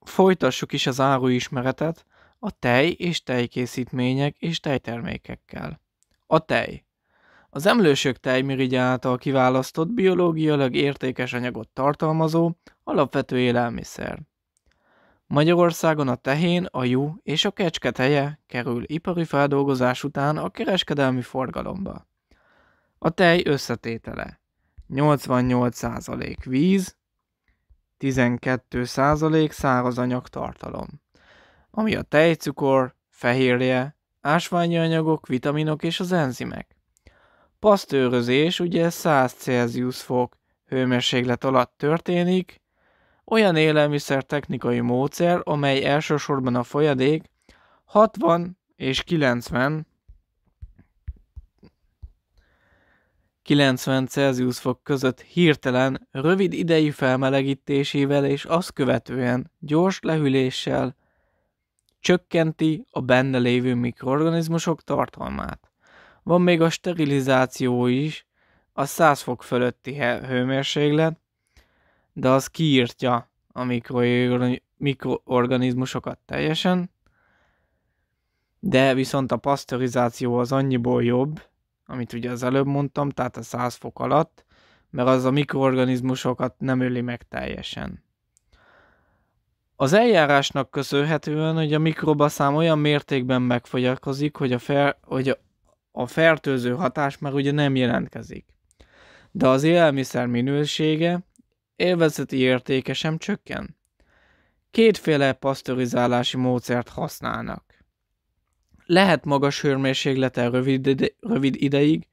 Folytassuk is az áruismeretet a tej és tejkészítmények és tejtermékekkel. A tej. Az emlősök tejmirigy által kiválasztott biológiailag értékes anyagot tartalmazó alapvető élelmiszer. Magyarországon a tehén, a jú és a kecske teje kerül ipari feldolgozás után a kereskedelmi forgalomba. A tej összetétele 88% víz, 12% száraz anyagtartalom, ami a tejcukor, fehérje, ásványi anyagok, vitaminok és az enzimek. Pasztőrözés ugye 100 Celsius fok hőmérséklet alatt történik, olyan élelmiszer technikai módszer, amely elsősorban a folyadék 60 és 90 90 Celsius fok között hirtelen, rövid idejű felmelegítésével és azt követően gyors lehűléssel csökkenti a benne lévő mikroorganizmusok tartalmát. Van még a sterilizáció is, a 100 fok fölötti hőmérséklet, de az kiírtja a mikroorganizmusokat teljesen, de viszont a pasteurizáció az annyiból jobb, amit ugye az előbb mondtam, tehát a 100 fok alatt, mert az a mikroorganizmusokat nem öli meg teljesen. Az eljárásnak köszönhetően, hogy a mikrobaszám olyan mértékben megfogyatkozik, hogy a, fer, hogy a fertőző hatás már ugye nem jelentkezik. De az élelmiszer minősége élvezeti értéke sem csökken. Kétféle pasztorizálási módszert használnak lehet magas hőmérsékleten rövid, ide, rövid ideig,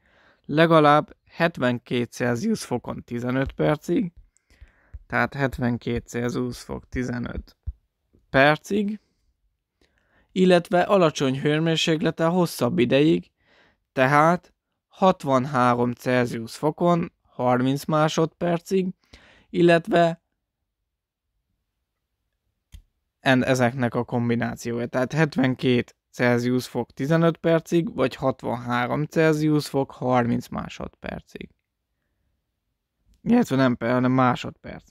legalább 72 Celsius fokon 15 percig, tehát 72 Celsius fok 15 percig, illetve alacsony hőmérsékleten hosszabb ideig, tehát 63 Celsius fokon 30 másodpercig, illetve en ezeknek a kombinációja, tehát 72 Celsius fok 15 percig, vagy 63 Celsius fok 30 másodpercig. Illetve nem, hanem másodperc.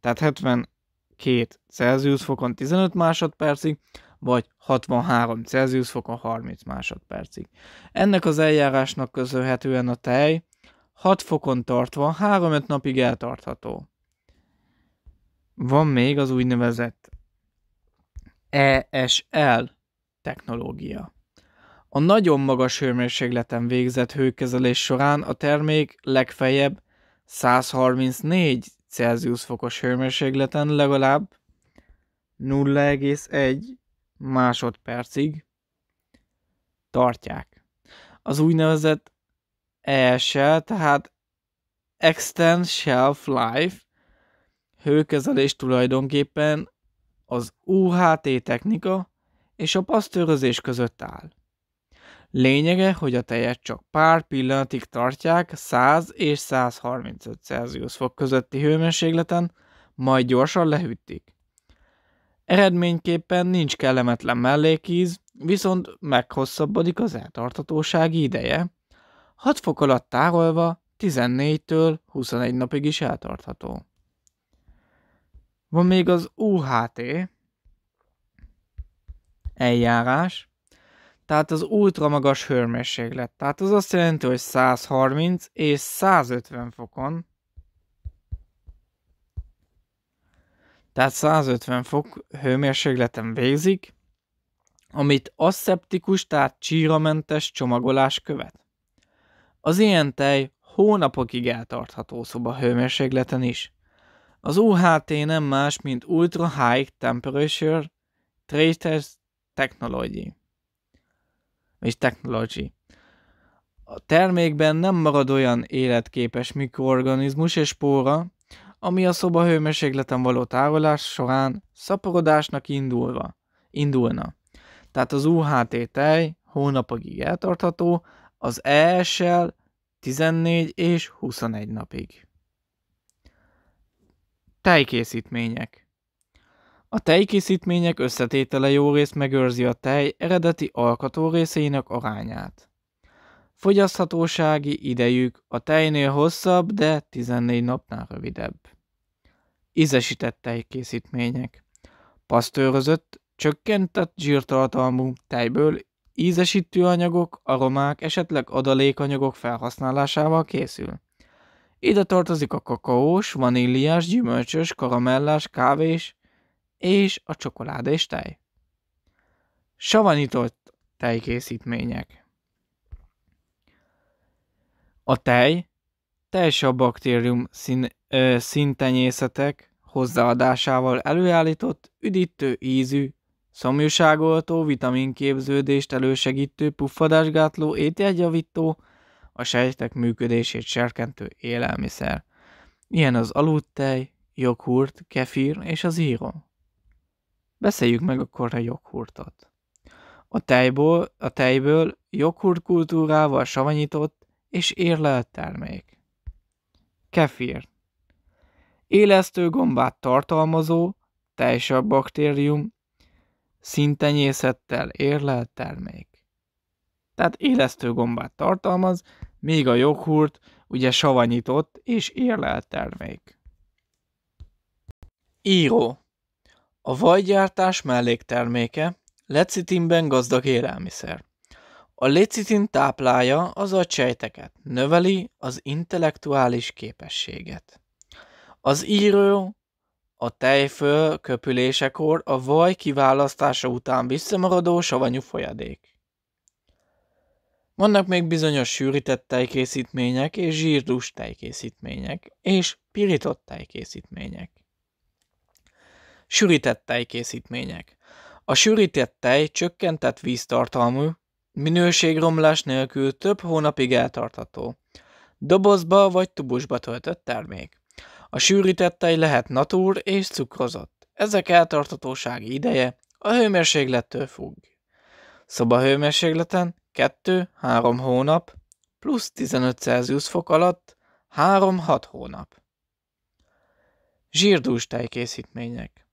Tehát 72 Celsius fokon 15 másodpercig, vagy 63 Celsius fokon 30 másodpercig. Ennek az eljárásnak köszönhetően a tej 6 fokon tartva 3-5 napig eltartható. Van még az úgynevezett ESL technológia. A nagyon magas hőmérsékleten végzett hőkezelés során a termék legfeljebb 134 Celsius fokos hőmérsékleten legalább 0,1 másodpercig tartják. Az úgynevezett első, tehát Extend Shelf Life hőkezelés tulajdonképpen az UHT technika, és a pasztőrözés között áll. Lényege, hogy a tejet csak pár pillanatig tartják 100 és 135 Celsius fok közötti hőmérsékleten, majd gyorsan lehűtik. Eredményképpen nincs kellemetlen mellékíz, viszont meghosszabbodik az eltartatósági ideje. 6 fok alatt tárolva 14-től 21 napig is eltartható. Van még az UHT, eljárás, tehát az ultramagas hőmérséklet. Tehát az azt jelenti, hogy 130 és 150 fokon, tehát 150 fok hőmérsékleten végzik, amit aszeptikus, tehát csíramentes csomagolás követ. Az ilyen tej hónapokig eltartható szoba hőmérsékleten is. Az UHT nem más, mint Ultra High Temperature Treated technology. És technology. A termékben nem marad olyan életképes mikroorganizmus és spóra, ami a szoba hőmérsékleten való tárolás során szaporodásnak indulva, indulna. Tehát az UHT tej hónapokig eltartható, az ESL 14 és 21 napig. Tejkészítmények. A tejkészítmények összetétele jó részt megőrzi a tej eredeti alkató részeinek arányát. Fogyaszthatósági idejük a tejnél hosszabb, de 14 napnál rövidebb. Ízesített tejkészítmények. Pasztőrözött, csökkentett zsírtartalmú tejből ízesítő anyagok, aromák, esetleg adalékanyagok felhasználásával készül. Ide tartozik a kakaós, vaníliás, gyümölcsös, karamellás, kávés, és a csokoláda és tej. Savanyított tejkészítmények. A tej, teljes a baktérium szín, ö, szintenyészetek hozzáadásával előállított üdítő ízű, szomjúságoltó, vitaminképződést elősegítő, puffadásgátló, étjegyjavító, a sejtek működését serkentő élelmiszer. Ilyen az aludtej, joghurt, kefir és az író. Beszéljük meg akkor a joghurtot. A tejből, a tejből joghurtkultúrával savanyított és érlelt termék. Kefir. Élesztő gombát tartalmazó, tejsabb baktérium, szintenyészettel érlelt termék. Tehát élesztő gombát tartalmaz, még a joghurt ugye savanyított és érlelt termék. Író. A vajgyártás mellékterméke, lecitinben gazdag élelmiszer. A lecitin táplálja az agysejteket, növeli az intellektuális képességet. Az író, a tejföl köpülésekor a vaj kiválasztása után visszamaradó savanyú folyadék. Vannak még bizonyos sűrített tejkészítmények és zsírdús tejkészítmények és pirított tejkészítmények. Sűrített tejkészítmények. A sűrített tej csökkentett víztartalmú, minőségromlás nélkül több hónapig eltartható Dobozba vagy tubusba töltött termék. A sűrített tej lehet natúr és cukrozott. Ezek eltartatósági ideje a hőmérséklettől függ. Szobahőmérsékleten 2-3 hónap, plusz 15 Celsius fok alatt 3-6 hónap. Zsírdús tejkészítmények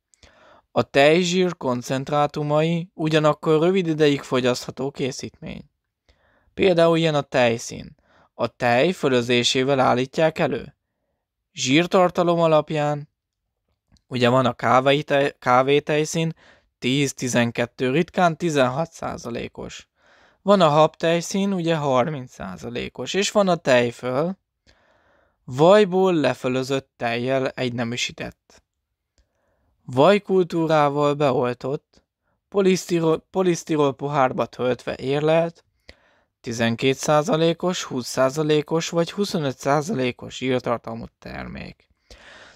a tejzsír koncentrátumai ugyanakkor rövid ideig fogyasztható készítmény. Például ilyen a tejszín. A tej fölözésével állítják elő. Zsírtartalom alapján, ugye van a kávétejszín, 10-12, ritkán 16 os Van a habtejszín, ugye 30 os és van a tejföl, vajból lefölözött tejjel egy nemisített vajkultúrával beoltott, polisztirol, polisztirol pohárba töltve érlelt, 12%-os, 20%-os vagy 25%-os írtartalmú termék.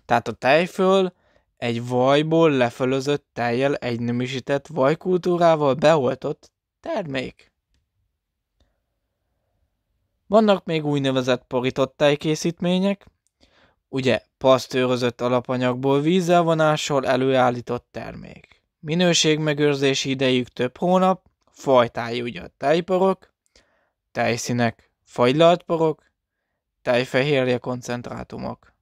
Tehát a tejföl egy vajból lefölözött tejjel egynemisített vajkultúrával beoltott termék. Vannak még úgynevezett porított tejkészítmények, ugye pasztőrözött alapanyagból vízzel vonással előállított termék. Minőségmegőrzési idejük több hónap, fajtái ugye a tejporok, tejszínek, fagylaltporok, tejfehérje koncentrátumok.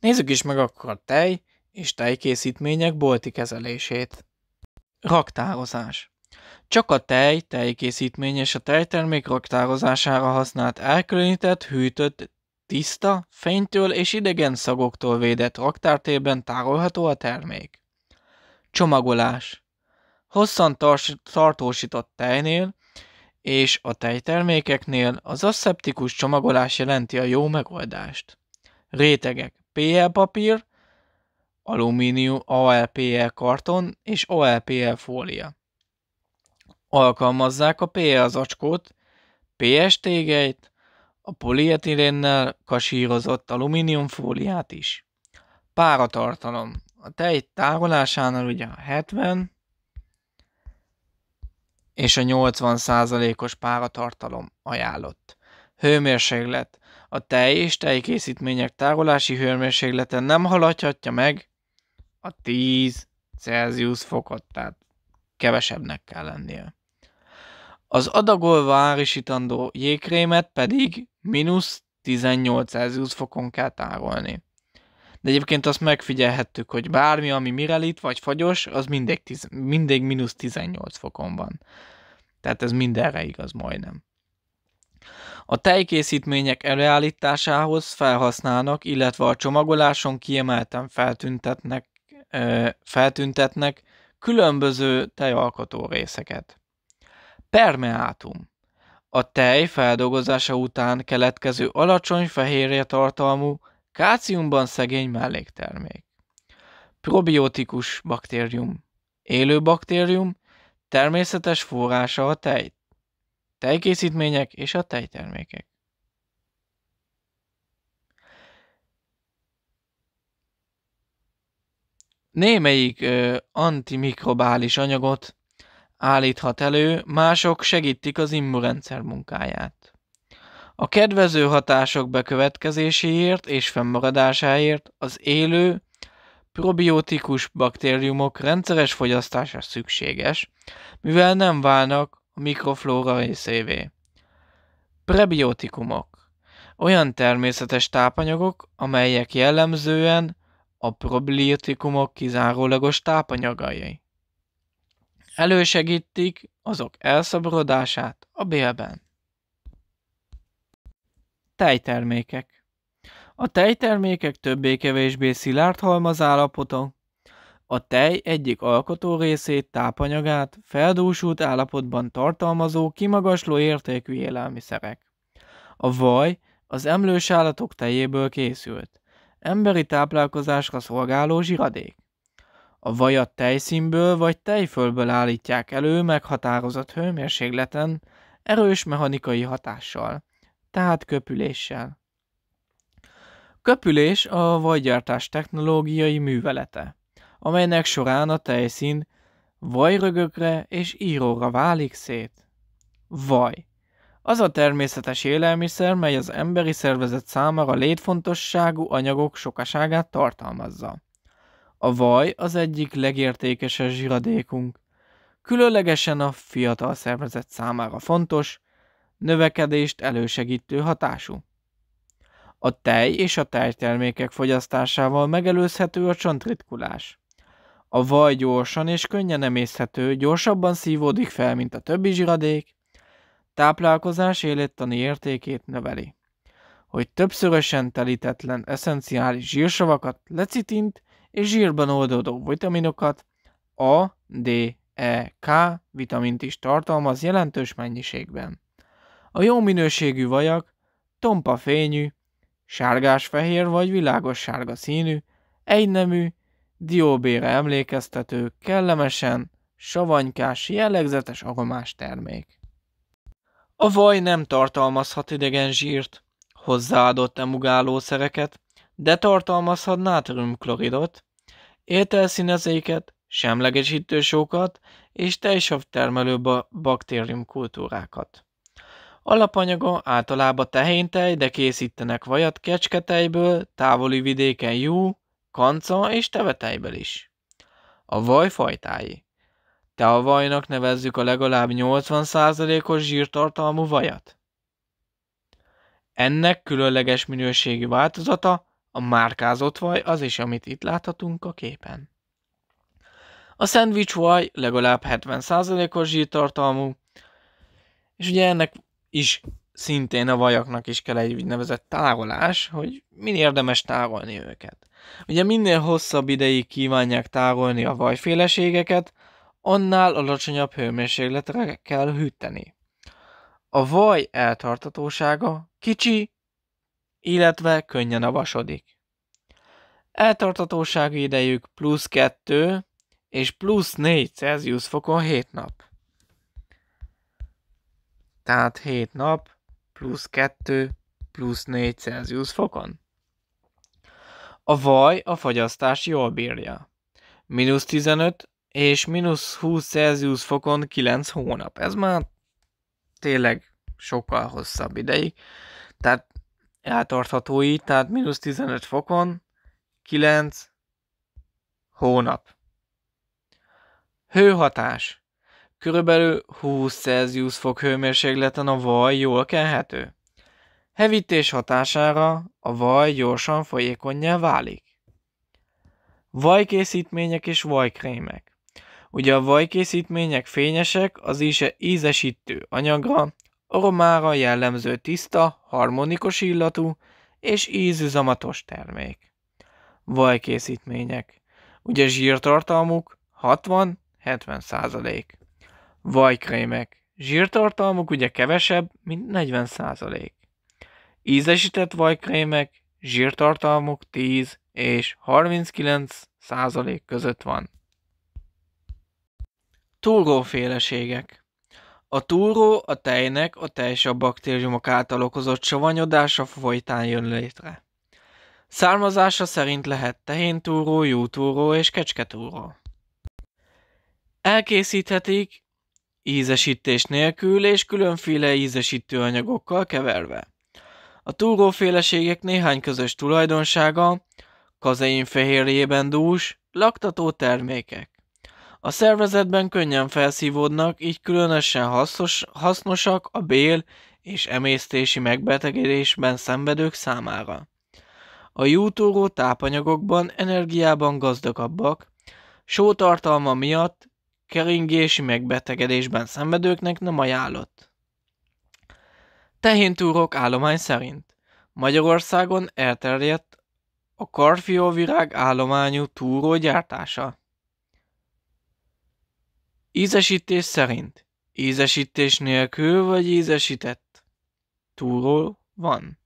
Nézzük is meg akkor a tej és tejkészítmények bolti kezelését. Raktározás Csak a tej, tejkészítmény és a tejtermék raktározására használt elkülönített, hűtött Tiszta, fénytől és idegen szagoktól védett raktártérben tárolható a termék. Csomagolás Hosszan tartósított tejnél és a tejtermékeknél az aszeptikus csomagolás jelenti a jó megoldást. Rétegek PL papír, alumínium OLPL karton és OLPL fólia. Alkalmazzák a PL zacskót, PS tégeit, a polietilénnel kasírozott alumíniumfóliát is. Páratartalom. A tej tárolásánál ugye a 70 és a 80 százalékos páratartalom ajánlott. Hőmérséklet. A tej és tejkészítmények tárolási hőmérséklete nem haladhatja meg a 10 Celsius fokot, tehát kevesebbnek kell lennie. Az adagolva árisítandó jégkrémet pedig mínusz 18 Celsius fokon kell tárolni. De egyébként azt megfigyelhettük, hogy bármi, ami mirelít vagy fagyos, az mindig, tiz, mindig mínusz 18 fokon van. Tehát ez mindenre igaz majdnem. A tejkészítmények előállításához felhasználnak, illetve a csomagoláson kiemelten feltüntetnek, ö, feltüntetnek különböző tejalkotó részeket. Permeátum. A tej feldolgozása után keletkező alacsony fehérje tartalmú, káciumban szegény melléktermék. Probiotikus baktérium. Élő baktérium, természetes forrása a tej. Tejkészítmények és a tejtermékek. Némelyik ö, antimikrobális anyagot állíthat elő, mások segítik az immunrendszer munkáját. A kedvező hatások bekövetkezéséért és fennmaradásáért az élő, probiotikus baktériumok rendszeres fogyasztása szükséges, mivel nem válnak a mikroflóra részévé. Prebiotikumok olyan természetes tápanyagok, amelyek jellemzően a probiotikumok kizárólagos tápanyagai elősegítik azok elszaborodását a bélben. Tejtermékek A tejtermékek többé-kevésbé szilárd halmazállapota. A tej egyik alkotó részét, tápanyagát feldúsult állapotban tartalmazó kimagasló értékű élelmiszerek. A vaj az emlős állatok tejéből készült, emberi táplálkozásra szolgáló zsiradék. A vajat tejszínből vagy tejfölből állítják elő meghatározott hőmérsékleten, erős mechanikai hatással, tehát köpüléssel. Köpülés a vajgyártás technológiai művelete, amelynek során a tejszín vajrögökre és íróra válik szét. Vaj. Az a természetes élelmiszer, mely az emberi szervezet számára létfontosságú anyagok sokaságát tartalmazza. A vaj az egyik legértékesebb zsiradékunk. Különlegesen a fiatal szervezet számára fontos, növekedést elősegítő hatású. A tej és a tejtermékek fogyasztásával megelőzhető a csontritkulás. A vaj gyorsan és könnyen emészhető, gyorsabban szívódik fel, mint a többi zsiradék, táplálkozás élettani értékét növeli. Hogy többszörösen telítetlen eszenciális zsírsavakat, lecitint és zsírban oldódó vitaminokat, A, D, E, K vitamint is tartalmaz jelentős mennyiségben. A jó minőségű vajak tompa fényű, sárgás-fehér vagy világos sárga színű, egynemű, dióbére emlékeztető, kellemesen, savanykás, jellegzetes agomás termék. A vaj nem tartalmazhat idegen zsírt, hozzáadott emugálószereket, de tartalmazhat nátriumkloridot, ételszínezéket, semlegesítősókat és termelő baktérium kultúrákat. Alapanyaga általában tehéntej, de készítenek vajat kecsketejből, távoli vidéken jó, kanca és tevetejből is. A vaj fajtái. vajnak nevezzük a legalább 80%-os zsírtartalmú vajat. Ennek különleges minőségi változata a márkázott vaj az is, amit itt láthatunk a képen. A szendvics vaj legalább 70%-os zsírtartalmú, és ugye ennek is szintén a vajaknak is kell egy úgynevezett tárolás, hogy min érdemes tárolni őket. Ugye minél hosszabb ideig kívánják tárolni a vajféleségeket, annál alacsonyabb hőmérsékletre kell hűteni. A vaj eltartatósága kicsi illetve könnyen avasodik. Eltartatósági idejük plusz 2 és plusz 4 Celsius fokon 7 nap. Tehát 7 nap plusz 2 plusz 4 Celsius fokon. A vaj a fagyasztás jól bírja. Minusz 15 és minusz 20 Celsius fokon 9 hónap. Ez már tényleg sokkal hosszabb ideig. Tehát eltartható így, tehát mínusz 15 fokon, 9 hónap. Hőhatás. Körülbelül 20 Celsius fok hőmérsékleten a vaj jól kenhető. Hevítés hatására a vaj gyorsan folyékonyá válik. Vajkészítmények és vajkrémek. Ugye a vajkészítmények fényesek az íze ízesítő anyagra, Aromára jellemző tiszta, harmonikus illatú és ízüzamatos termék. Vajkészítmények. Ugye zsírtartalmuk 60-70 százalék. Vajkrémek. Zsírtartalmuk ugye kevesebb, mint 40 százalék. Ízesített vajkrémek, zsírtartalmuk 10 és 39 százalék között van. Túlgóféleségek a túró a tejnek a teljes baktériumok által okozott savanyodása folytán jön létre. Származása szerint lehet tehén túró, túró és túró. Elkészíthetik ízesítés nélkül és különféle ízesítő anyagokkal keverve. A túróféleségek néhány közös tulajdonsága, kazein fehérjében dús, laktató termékek. A szervezetben könnyen felszívódnak, így különösen hasznos, hasznosak a bél és emésztési megbetegedésben szenvedők számára. A jútóró tápanyagokban energiában gazdagabbak, sótartalma miatt keringési megbetegedésben szenvedőknek nem ajánlott. Tehintúrok állomány szerint Magyarországon elterjedt a karfiovirág állományú túró gyártása. Ízesítés szerint. Ízesítés nélkül vagy ízesített? Túról van.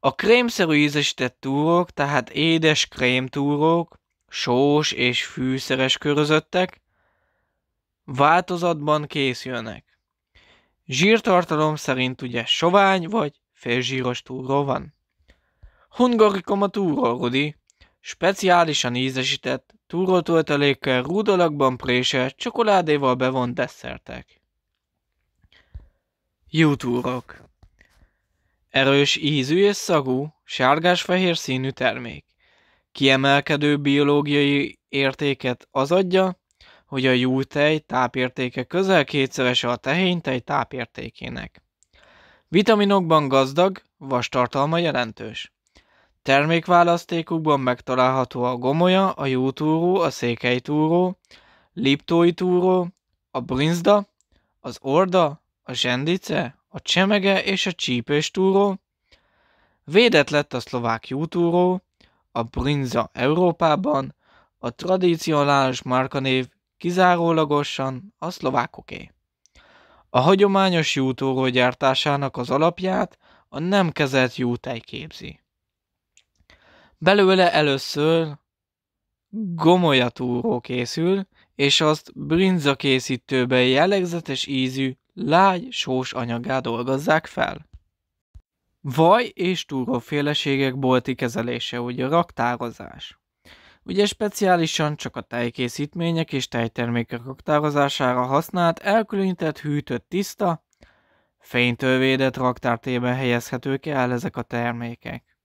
A krémszerű ízesített túrók, tehát édes krémtúrók, sós és fűszeres körözöttek, változatban készülnek. Zsírtartalom szerint ugye sovány vagy félzsíros túról van. Hungarikom a túró, Rudi, speciálisan ízesített túrótöltelékkel, rúdalakban préselt, csokoládéval bevont desszertek. Jutúrok Erős ízű és szagú, sárgás-fehér színű termék. Kiemelkedő biológiai értéket az adja, hogy a jútej tápértéke közel kétszerese a tehénytej tápértékének. Vitaminokban gazdag, vastartalma jelentős. Termékválasztékukban megtalálható a gomolya, a jótúró, a székely túró, liptói túró, a brinzda, az orda, a zsendice, a csemege és a csípős túró. Védett lett a szlovák jótúró, a brinza Európában, a tradicionális márkanév kizárólagosan a szlovákoké. A hagyományos jótúró gyártásának az alapját a nem kezelt jótej képzi. Belőle először gomolyatúró készül, és azt brinza készítőben jellegzetes ízű, lágy, sós anyagá dolgozzák fel. Vaj és túróféleségek bolti kezelése, ugye raktározás. Ugye speciálisan csak a tejkészítmények és tejtermékek raktározására használt, elkülönített, hűtött, tiszta, fénytől védett raktártében helyezhetők el ezek a termékek.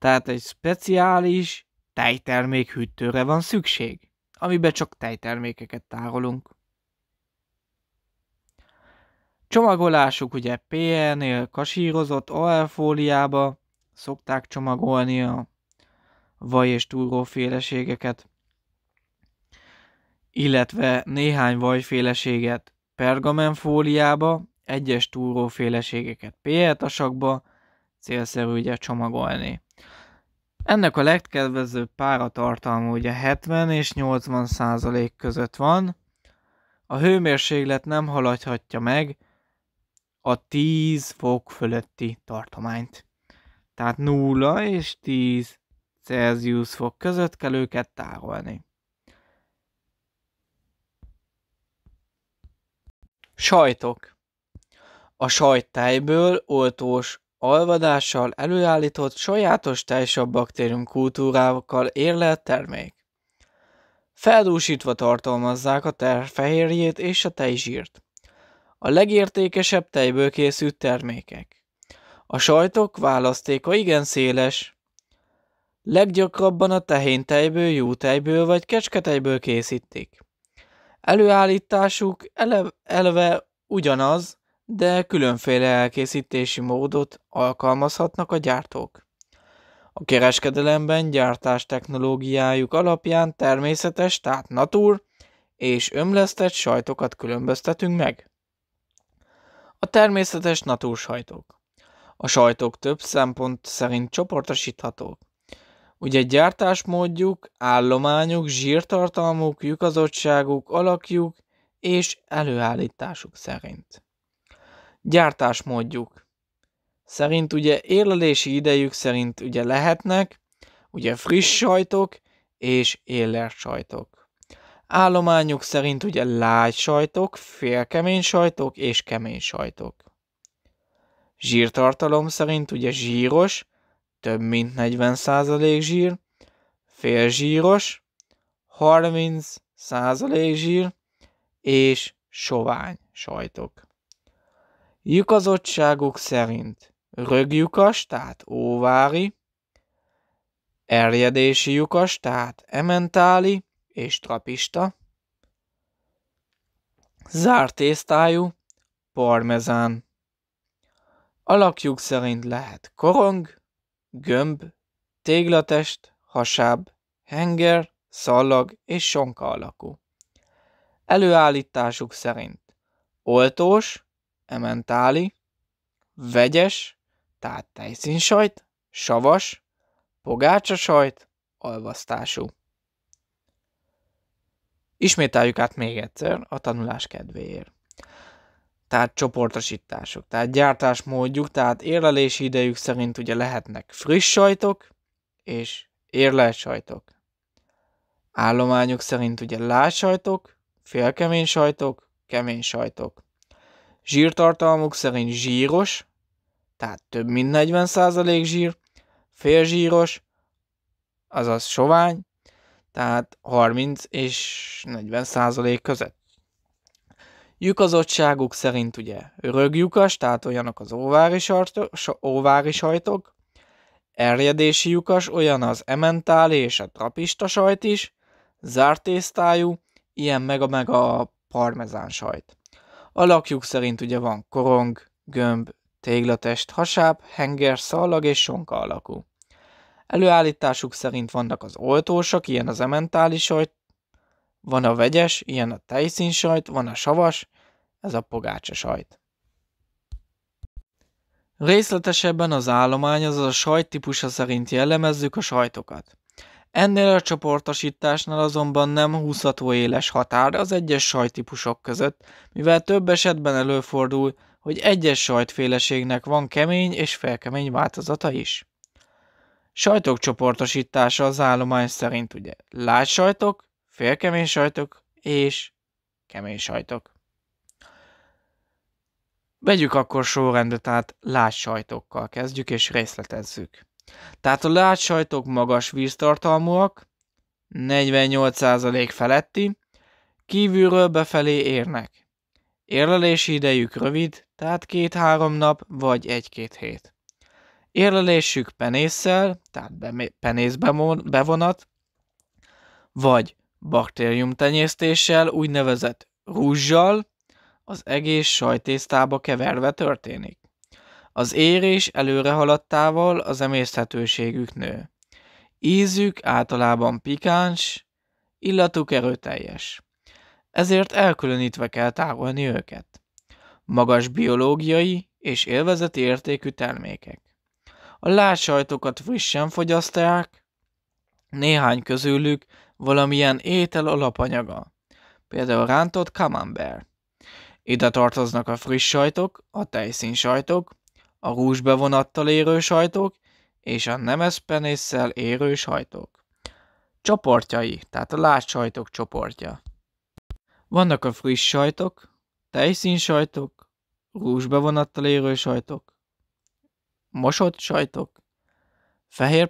Tehát egy speciális tejtermék hűtőre van szükség, amiben csak tejtermékeket tárolunk. Csomagolásuk ugye PR-nél kasírozott alfóliába szokták csomagolni a vaj és túróféleségeket, illetve néhány vajféleséget pergamenfóliába, egyes túróféleségeket PR-tasakba, célszerű ugye csomagolni. Ennek a legkedvezőbb páratartalma ugye 70 és 80 százalék között van. A hőmérséklet nem haladhatja meg a 10 fok fölötti tartományt. Tehát 0 és 10 Celsius fok között kell őket tárolni. Sajtok. A sajttejből oltós alvadással előállított sajátos tejsabb baktérium kultúrákkal érlelt termék. Feldúsítva tartalmazzák a terfehérjét és a tejzsírt. A legértékesebb tejből készült termékek. A sajtok választéka igen széles. Leggyakrabban a tehén tejből, jó tejből vagy kecsketejből készítik. Előállításuk eleve, eleve ugyanaz, de különféle elkészítési módot alkalmazhatnak a gyártók. A kereskedelemben gyártás technológiájuk alapján természetes, tehát natur és ömlesztett sajtokat különböztetünk meg. A természetes sajtok. A sajtok több szempont szerint csoportosíthatók. Ugye gyártásmódjuk, állományuk, zsírtartalmuk, lyukazottságuk, alakjuk és előállításuk szerint gyártásmódjuk szerint ugye érlelési idejük szerint ugye lehetnek, ugye friss sajtok és éller sajtok. Állományuk szerint ugye lágy sajtok, félkemény sajtok és kemény sajtok. Zsírtartalom szerint ugye zsíros, több mint 40% zsír, félzsíros, 30% zsír és sovány sajtok. Lyukazottságuk szerint rögjukas, tehát óvári, erjedési lyukas, tehát ementáli és trapista, zárt tésztájú, parmezán. Alakjuk szerint lehet korong, gömb, téglatest, hasáb, henger, szallag és sonka alakú. Előállításuk szerint oltós, ementáli, vegyes, tehát tejszínsajt, savas, sajt, alvasztású. Ismételjük át még egyszer a tanulás kedvéért. Tehát csoportosítások, tehát gyártásmódjuk, tehát érlelési idejük szerint ugye lehetnek friss sajtok és érlelt sajtok. Állományuk szerint ugye lássajtok, félkemény sajtok, kemény sajtok. Zsírtartalmuk szerint zsíros, tehát több mint 40% zsír, félzsíros, azaz sovány, tehát 30 és 40 százalék között. Lyukazottságuk szerint ugye röglyukas, tehát olyanok az óvári, sarto, óvári sajtok, erjedési lyukas, olyan az ementáli és a trapista sajt is, zártésztájú, ilyen meg a meg a parmezán sajt. Alakjuk szerint ugye van korong, gömb, téglatest, hasáb, henger, szallag és sonka alakú. Előállításuk szerint vannak az oltósak, ilyen az ementáli sajt, van a vegyes, ilyen a sajt, van a savas, ez a pogácsa sajt. Részletesebben az állomány, azaz a sajt típusa szerint jellemezzük a sajtokat. Ennél a csoportosításnál azonban nem húzható éles határ az egyes sajtípusok között, mivel több esetben előfordul, hogy egyes sajtféleségnek van kemény és felkemény változata is. Sajtok csoportosítása az állomány szerint ugye lágy sajtok, félkemény sajtok és kemény sajtok. Vegyük akkor sorrendet át lágy sajtokkal kezdjük és részletezzük. Tehát a látsajtok magas víztartalmúak, 48% feletti, kívülről befelé érnek. Érlelési idejük rövid, tehát 2-3 nap vagy 1-2 hét. Érlelésük penésszel, tehát bevonat vagy tenyésztéssel, úgynevezett rúzsal, az egész sajtésztába keverve történik. Az érés előre haladtával az emészthetőségük nő. Ízük általában pikáns, illatuk erőteljes. Ezért elkülönítve kell tárolni őket. Magas biológiai és élvezeti értékű termékek. A lássajtokat frissen fogyasztják, néhány közülük valamilyen étel alapanyaga, például rántott camembert. Ide tartoznak a friss sajtok, a tejszín sajtok, a húsbevonattal érő sajtók és a nemeszpenésszel érő sajtók. Csoportjai, tehát a látsajtok csoportja. Vannak a friss sajtok, sajtok, rúzsbevonattal érő sajtok, mosott sajtok,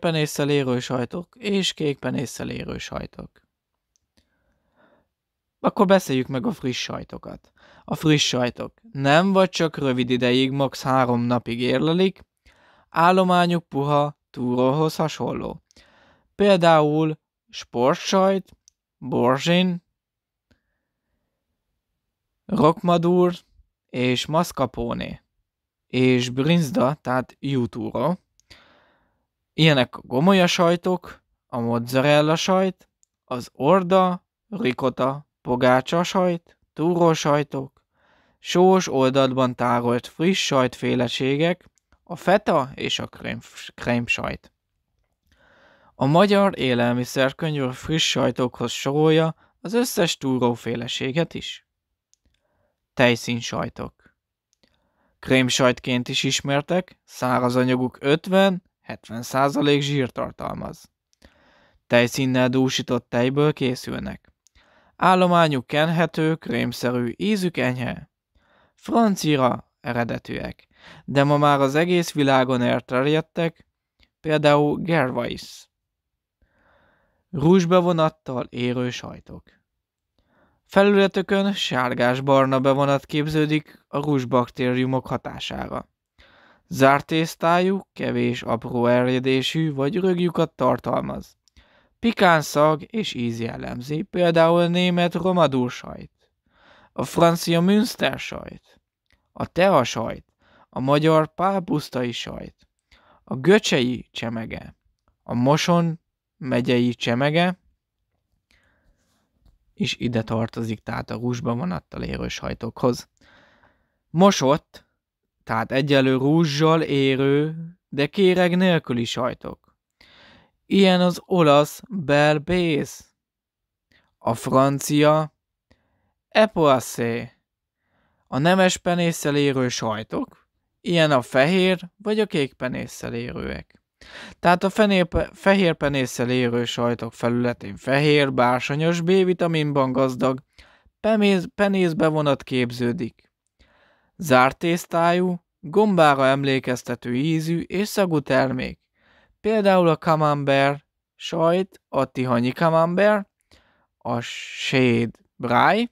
penészsel érő sajtok és kék penészsel érő sajtok. Akkor beszéljük meg a friss sajtokat. A friss sajtok nem vagy csak rövid ideig, max. három napig érlelik, állományuk puha, túróhoz hasonló. Például sportsajt, borzsin, rockmadur és maszkapóné, és brinzda, tehát jutúra. Ilyenek a gomolya sajtok, a mozzarella sajt, az orda, rikota, pogácsa sajt, túró sajtok, Sós oldalban tárolt friss sajtféleségek, a feta és a krémsajt. A magyar élelmiszerkönyv friss sajtokhoz sorolja az összes túróféleséget is. Krém Krémsajtként is ismertek, száraz anyaguk 50-70% zsír tartalmaz. Tejszínnel dúsított tejből készülnek. Állományuk kenhető, krémszerű, ízük enyhe francia eredetűek, de ma már az egész világon elterjedtek, például Gervais. Rúzsbevonattal érő sajtok. Felületökön sárgás-barna bevonat képződik a rúzsbaktériumok hatására. Zárt tésztájú, kevés apró erjedésű vagy rögjukat tartalmaz. Pikán szag és íz jellemzi, például német romadúr sajt a francia Münster sajt, a tea sajt, a magyar pápusztai sajt, a göcsei csemege, a moson megyei csemege, és ide tartozik, tehát a rúzsban van attal érő sajtokhoz. Mosott, tehát egyelő rúzsal érő, de kéreg nélküli sajtok. Ilyen az olasz belbész, a francia Epoassé. A nemes penésszel érő sajtok, ilyen a fehér vagy a kék penésszel érőek. Tehát a fenél, fehér penésszel érő sajtok felületén fehér, bársonyos, B-vitaminban gazdag, penész, penészbevonat képződik. Zárt tésztájú, gombára emlékeztető ízű és szagú termék. Például a camembert sajt, a tihanyi camembert, a shade braille,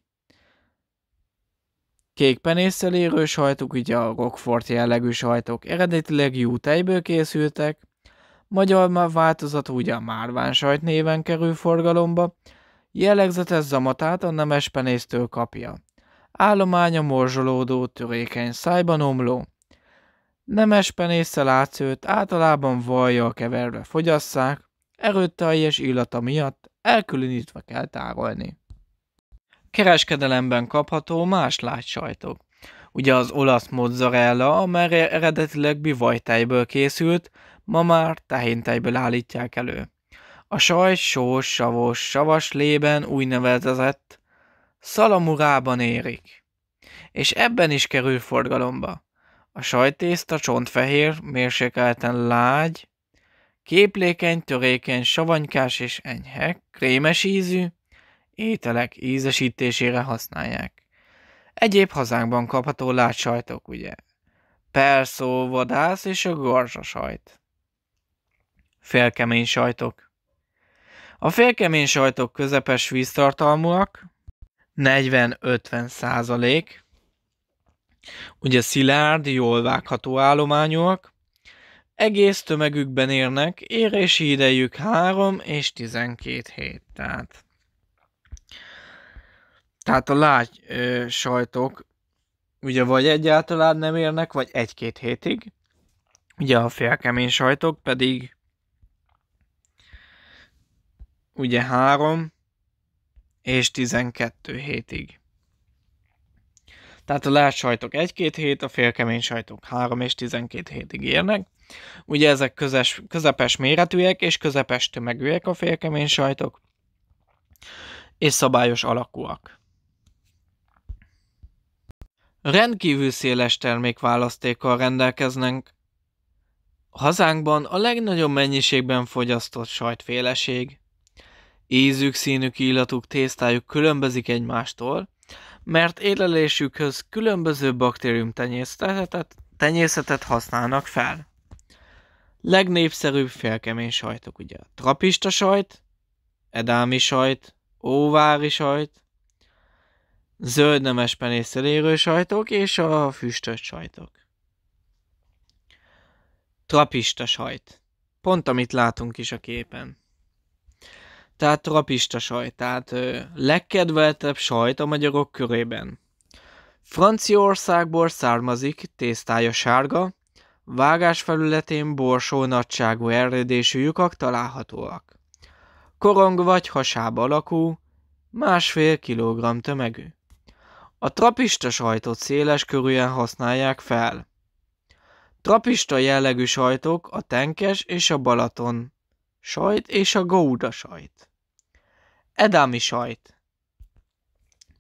kék penészsel érő sajtuk, ugye a Rockford jellegű sajtok eredetileg tejből készültek, magyar már változat ugye a márvány sajt néven kerül forgalomba, jellegzetes zamatát a nemes penésztől kapja. Állománya morzsolódó, törékeny szájban omló. Nemes penészsel átszőtt, általában vajjal keverve fogyasszák, erőteljes illata miatt elkülönítve kell tárolni. Kereskedelemben kapható más látsajtok. Ugye az olasz mozzarella, amely eredetileg bivajtejből készült, ma már tehéntejből állítják elő. A sajt sós, savos, savas lében úgynevezett szalamurában érik. És ebben is kerül forgalomba. A sajtészta csontfehér, mérsékelten lágy, képlékeny, törékeny, savanykás és enyhe, krémes ízű, ételek ízesítésére használják. Egyéb hazánkban kapható látsajtok, ugye? Perszó vadász és a garzsa sajt. Félkemény sajtok. A félkemény sajtok közepes víztartalmúak, 40-50 százalék, ugye szilárd, jól vágható állományúak, egész tömegükben érnek, érési idejük 3 és 12 hét, tehát tehát a lágy ö, sajtok ugye vagy egyáltalán nem érnek, vagy egy-két hétig. Ugye a félkemény sajtok pedig ugye 3 és 12 hétig. Tehát a lágy sajtok egy-két hét, a félkemény sajtok 3 és 12 hétig érnek. Ugye ezek közes, közepes méretűek és közepes tömegűek a félkemény sajtok, és szabályos alakúak rendkívül széles termékválasztékkal rendelkeznek. Hazánkban a legnagyobb mennyiségben fogyasztott sajtféleség. Ízük, színük, illatuk, tésztájuk különbözik egymástól, mert élelésükhöz különböző baktérium tenyészetet, tenyészetet használnak fel. Legnépszerűbb félkemény sajtok ugye a trapista sajt, edámi sajt, óvári sajt, zöldnemes penésztel érő sajtok és a füstös sajtok. Trapista sajt. Pont amit látunk is a képen. Tehát trapista sajt, tehát ö, legkedveltebb sajt a magyarok körében. Franciaországból származik, tésztája sárga, vágás felületén borsó nagyságú erredésű lyukak találhatóak. Korong vagy hasába alakú, másfél kilogramm tömegű. A trapista sajtot széles körűen használják fel. Trapista jellegű sajtok a tenkes és a Balaton sajt és a gouda sajt. Edámi sajt.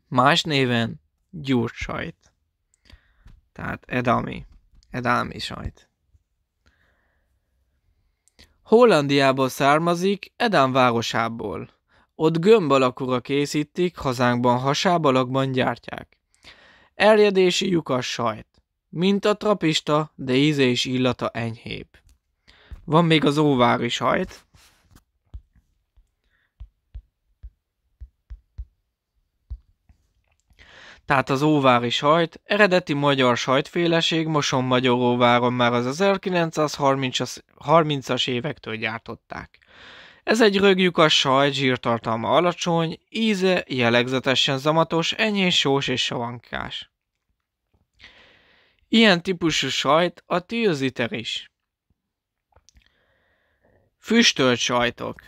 Más néven gyúrt sajt. Tehát edami. Edámi sajt. Hollandiából származik, Edán városából. Ott gömb alakúra készítik, hazánkban hasábalakban gyártják. Erjedési lyukas sajt. Mint a trapista, de íze és illata enyhébb. Van még az óvári sajt, tehát az óvári sajt, eredeti magyar sajtféleség Moson Magyaróváron már az 1930-as évektől gyártották. Ez egy röglyukas sajt zsírtartalma alacsony, íze jellegzetesen zamatos, enyhén sós és savankás. Ilyen típusú sajt a tioziter is. Füstölt sajtok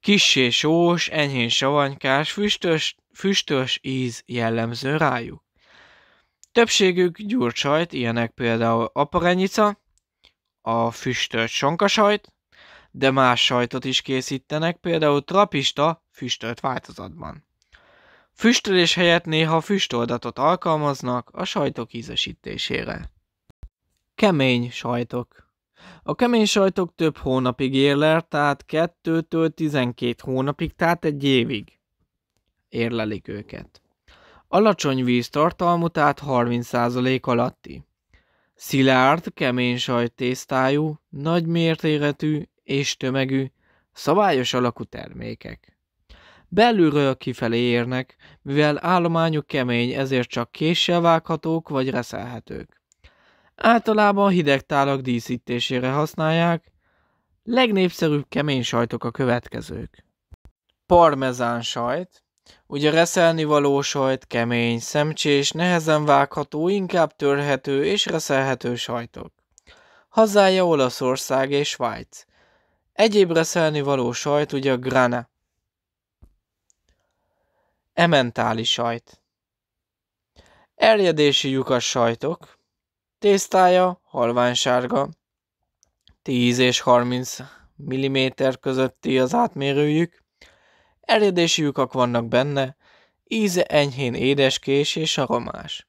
Kissé sós, enyhén savanykás, füstös, füstös íz jellemző rájuk. Többségük gyurcsajt, ilyenek például aparenyica, a füstölt sonkasajt, de más sajtot is készítenek, például trapista füstölt változatban. Füstölés helyett néha füstoldatot alkalmaznak a sajtok ízesítésére. Kemény sajtok A kemény sajtok több hónapig érlel, tehát 2-től 12 hónapig, tehát egy évig érlelik őket. Alacsony víztartalmú, tehát 30% alatti. Szilárd, kemény sajt tésztájú, nagy mértéretű és tömegű, szabályos alakú termékek. Belülről kifelé érnek, mivel állományuk kemény, ezért csak késsel vághatók vagy reszelhetők. Általában hideg tálak díszítésére használják, legnépszerűbb kemény sajtok a következők. Parmezán sajt, Ugye reszelni való sajt kemény, szemcsés, nehezen vágható, inkább törhető és reszelhető sajtok. Hazája Olaszország és Svájc. Egyébre szelni való sajt ugye a grana. Ementáli sajt. Erjedési lyukas sajtok. Tésztája halványsárga. 10 és 30 mm közötti az átmérőjük. Erjedési lyukak vannak benne, íze enyhén édeskés és aromás.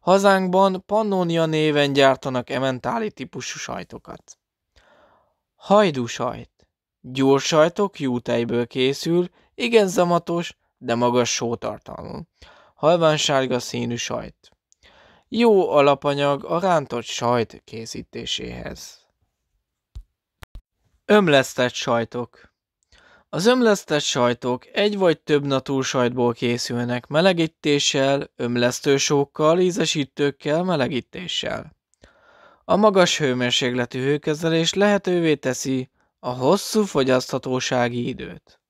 Hazánkban Pannonia néven gyártanak ementáli típusú sajtokat. Hajdúsajt. Gyors sajtok tejből készül, igen zamatos, de magas sótartalmú. Halvánsárga színű sajt. Jó alapanyag a rántott sajt készítéséhez. Ömlesztett sajtok. Az ömlesztett sajtok egy vagy több natúr sajtból készülnek melegítéssel, ömlesztősókkal, ízesítőkkel, melegítéssel. A magas hőmérsékletű hőkezelés lehetővé teszi a hosszú fogyaszthatósági időt.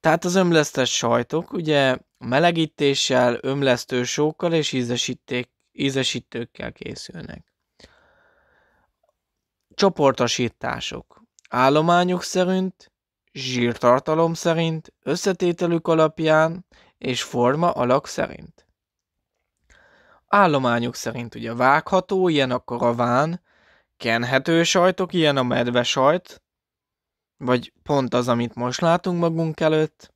Tehát az ömlesztett sajtok ugye melegítéssel, ömlesztő sókkal és ízesíték, ízesítőkkel készülnek. Csoportosítások. Állományuk szerint, zsírtartalom szerint, összetételük alapján és forma alak szerint állományok szerint ugye vágható, ilyen a karaván, kenhető sajtok, ilyen a medve sajt, vagy pont az, amit most látunk magunk előtt,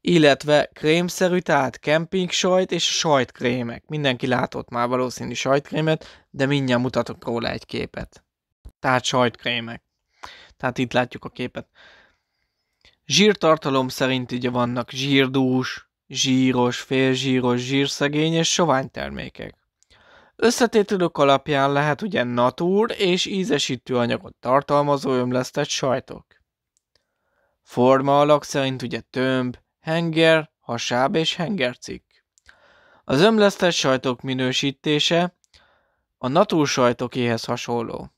illetve krémszerű, tehát kemping sajt és sajtkrémek. Mindenki látott már valószínű sajtkrémet, de mindjárt mutatok róla egy képet. Tehát sajtkrémek. Tehát itt látjuk a képet. Zsírtartalom szerint ugye vannak zsírdús, zsíros, félzsíros, zsírszegény és sovány termékek. Összetételük alapján lehet ugye natúr és ízesítő anyagot tartalmazó ömlesztett sajtok. Forma alak szerint ugye tömb, henger, hasáb és hengercik. Az ömlesztett sajtok minősítése a natúr sajtokéhez hasonló.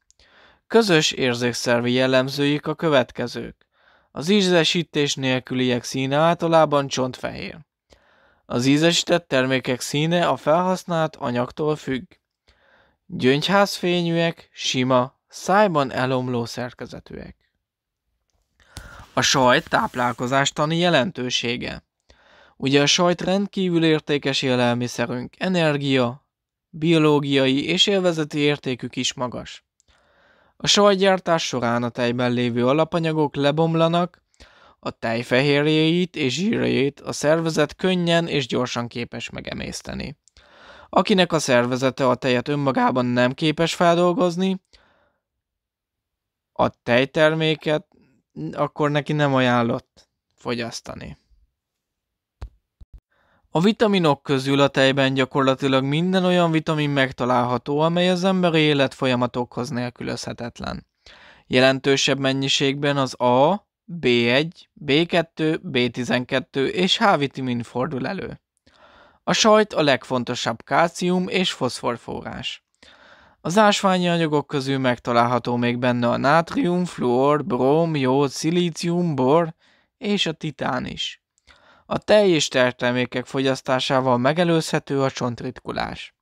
Közös érzékszervi jellemzőik a következők. Az ízesítés nélküliek színe általában csontfehér. Az ízesített termékek színe a felhasznált anyagtól függ. Gyöngyházfényűek, sima, szájban elomló szerkezetűek. A sajt táplálkozástani jelentősége. Ugye a sajt rendkívül értékes élelmiszerünk, energia, biológiai és élvezeti értékük is magas. A sajtgyártás során a tejben lévő alapanyagok lebomlanak, a tejfehérjeit és zsírjait a szervezet könnyen és gyorsan képes megemészteni. Akinek a szervezete a tejet önmagában nem képes feldolgozni, a tejterméket akkor neki nem ajánlott fogyasztani. A vitaminok közül a tejben gyakorlatilag minden olyan vitamin megtalálható, amely az emberi életfolyamatokhoz nélkülözhetetlen. Jelentősebb mennyiségben az A, B1, B2, B12 és H-vitamin fordul elő. A sajt a legfontosabb kálcium és foszfor forrás. Az ásványi anyagok közül megtalálható még benne a nátrium, fluor, bróm, jód, szilícium, bor és a titán is. A tej és tejtermékek fogyasztásával megelőzhető a csontritkulás.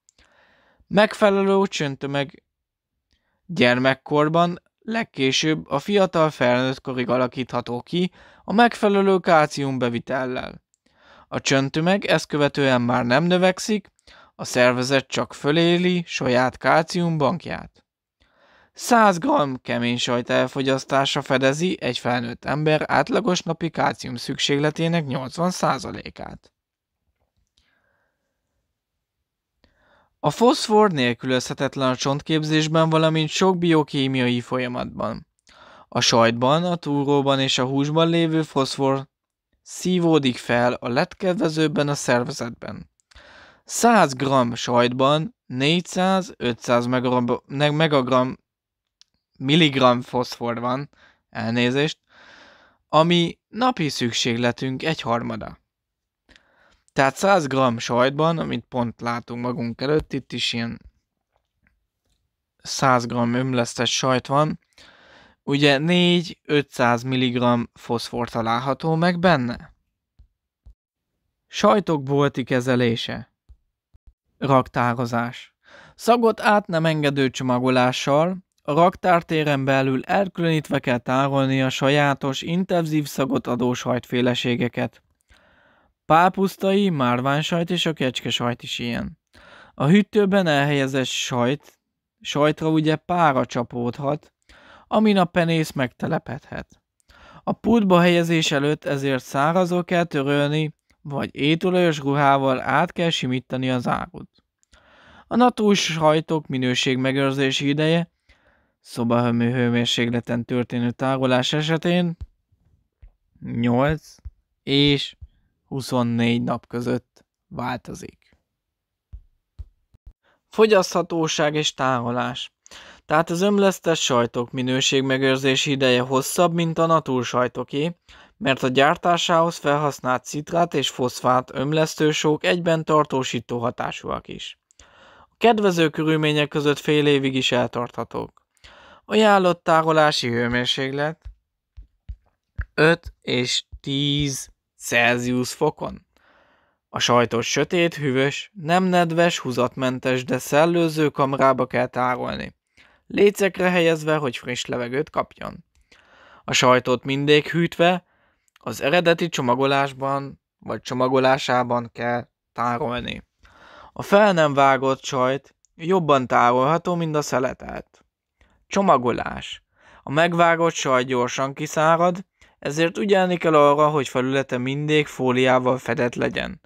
Megfelelő csöntömeg gyermekkorban legkésőbb a fiatal felnőtt korig alakítható ki a megfelelő kálcium bevitellel. A csöntömeg ezt követően már nem növekszik, a szervezet csak föléli saját kálcium bankját. 100 g kemény sajt elfogyasztása fedezi egy felnőtt ember átlagos napi kálcium szükségletének 80%-át. A foszfor nélkülözhetetlen a csontképzésben, valamint sok biokémiai folyamatban. A sajtban, a túróban és a húsban lévő foszfor szívódik fel a letkedvezőbben a szervezetben. 100 g sajtban 400-500 megagram milligram foszfor van, elnézést, ami napi szükségletünk egyharmada. Tehát 100 g sajtban, amit pont látunk magunk előtt, itt is ilyen 100 g ömlesztett sajt van, ugye 4-500 mg foszfor található meg benne. Sajtok bolti kezelése. Raktározás. Szagot át nem engedő csomagolással, a raktártéren belül elkülönítve kell tárolni a sajátos, intenzív szagot adó sajtféleségeket. Pálpusztai, márványsajt és a sajt is ilyen. A hűtőben elhelyezett sajt, sajtra ugye pára csapódhat, amin a penész megtelepedhet. A pultba helyezés előtt ezért szárazó kell törölni, vagy étolajos ruhával át kell simítani az árut. A natús sajtok minőség megőrzési ideje, szobahömű hőmérsékleten történő tárolás esetén 8 és 24 nap között változik. Fogyaszthatóság és tárolás. Tehát az ömlesztett sajtok minőségmegőrzési ideje hosszabb, mint a natúr sajtoké, mert a gyártásához felhasznált citrát és foszfát ömlesztősók egyben tartósító hatásúak is. A kedvező körülmények között fél évig is eltarthatók. Ajánlott tárolási hőmérséklet 5 és 10 Celsius fokon. A sajtot sötét, hűvös, nem nedves, húzatmentes, de szellőző kamrába kell tárolni. Lécekre helyezve, hogy friss levegőt kapjon. A sajtot mindig hűtve, az eredeti csomagolásban vagy csomagolásában kell tárolni. A fel nem vágott sajt jobban tárolható, mint a szeletelt. Csomagolás. A megvágott sajt gyorsan kiszárad, ezért ugyanni kell arra, hogy felülete mindig fóliával fedett legyen.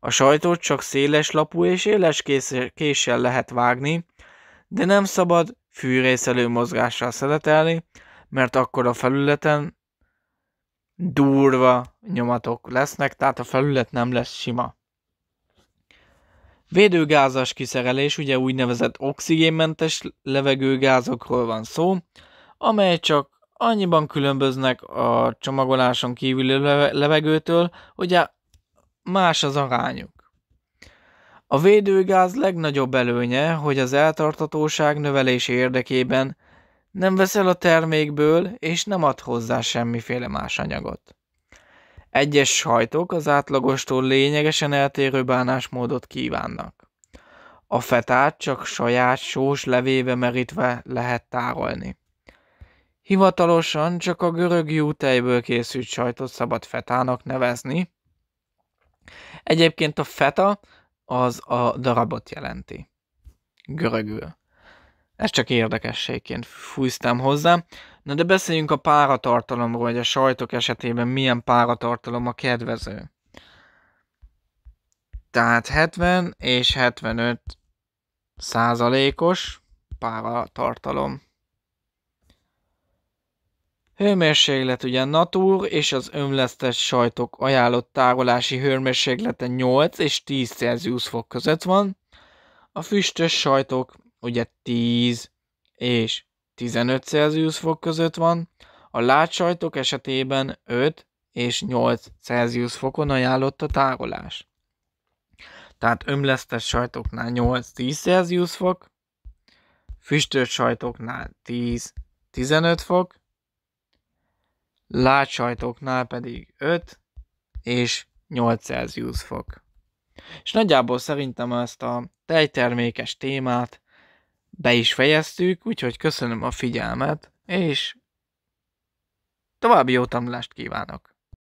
A sajtot csak széles lapú és éles késsel lehet vágni, de nem szabad fűrészelő mozgással szeletelni, mert akkor a felületen durva nyomatok lesznek, tehát a felület nem lesz sima. Védőgázas kiszerelés, ugye úgynevezett oxigénmentes levegőgázokról van szó, amely csak annyiban különböznek a csomagoláson kívüli levegőtől, hogy más az arányuk. A védőgáz legnagyobb előnye, hogy az eltartatóság növelése érdekében nem veszel a termékből, és nem ad hozzá semmiféle más anyagot. Egyes sajtok az átlagostól lényegesen eltérő bánásmódot kívánnak. A fetát csak saját sós levébe merítve lehet tárolni. Hivatalosan csak a görög jútejből készült sajtot szabad fetának nevezni. Egyébként a feta az a darabot jelenti. Görögül. Ez csak érdekességként fújztam hozzá. Na de beszéljünk a páratartalomról, hogy a sajtok esetében milyen páratartalom a kedvező. Tehát 70 és 75 százalékos páratartalom. tartalom Hőmérséklet ugye Natur és az ömlesztett sajtok ajánlott tárolási hőmérséklete 8 és 10 Celsius fok között van, a füstös sajtok ugye 10 és 15 Celsius fok között van, a látsajtok esetében 5 és 8 Celsius fokon ajánlott a tárolás. Tehát ömlesztett sajtoknál 8-10 Celsius fok, füstölt sajtoknál 10-15 fok, látsajtoknál pedig 5 és 8 Celsius fok. És nagyjából szerintem ezt a tejtermékes témát be is fejeztük, úgyhogy köszönöm a figyelmet, és további jó tanulást kívánok!